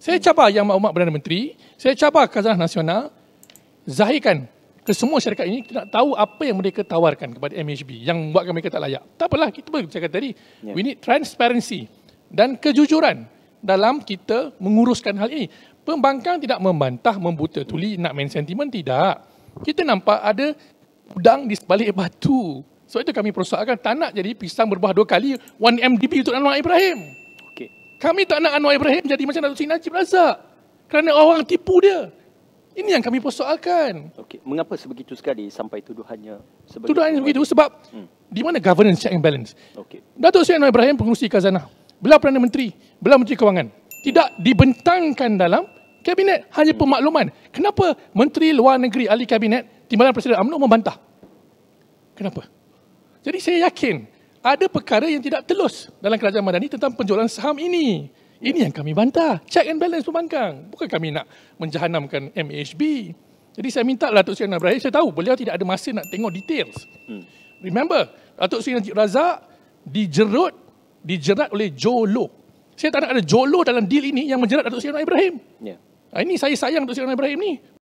Saya cabar Yang Mahmat Perdana Menteri, saya cabar Kazanah Nasional, zahirkan ke semua syarikat ini kita nak tahu apa yang mereka tawarkan kepada MHB yang buatkan mereka tak layak. Tak apalah, kita boleh cakap tadi. Yeah. We need transparency dan kejujuran dalam kita menguruskan hal ini. Pembangkang tidak membantah, membuta tuli, nak main sentimen, tidak. Kita nampak ada udang di sebalik batu. Sebab itu kami persoalkan tak nak jadi pisang berbuah dua kali 1 MDB untuk Anwar Ibrahim. Kami tak nak Anwar Ibrahim jadi macam Datuk Seri Najib Razak. Kerana orang tipu dia. Ini yang kami persoalkan. Okay, mengapa sebegitu sekali sampai tuduhannya sebegitu? Tuduhannya sebegitu sebab hmm. di mana governance check and balance? Okay, Datuk Seri Anwar Ibrahim pengurusi khazanah. Beliau Perdana Menteri, beliau Menteri Kewangan. Tidak dibentangkan dalam kabinet, hanya hmm. pemakluman. Kenapa Menteri Luar Negeri ahli kabinet Timbalan Presiden UMNO membantah? Kenapa? Jadi saya yakin ada perkara yang tidak telus dalam kerajaan madani tentang penjualan saham ini. Ini yang kami bantah. Check and balance pembangkang. Bukan kami nak menjahanamkan MHB. Jadi saya minta Datuk Seri Najib Razak, saya tahu beliau tidak ada masa nak tengok details. Hmm. Remember, Datuk Seri Najib Razak dijerut, dijerat oleh Jolo. Saya tak nak ada Jolo dalam deal ini yang menjerat Datuk Seri Najib Ibrahim. Yeah. Ya. Ini saya sayang Datuk Seri Najib Ibrahim ni.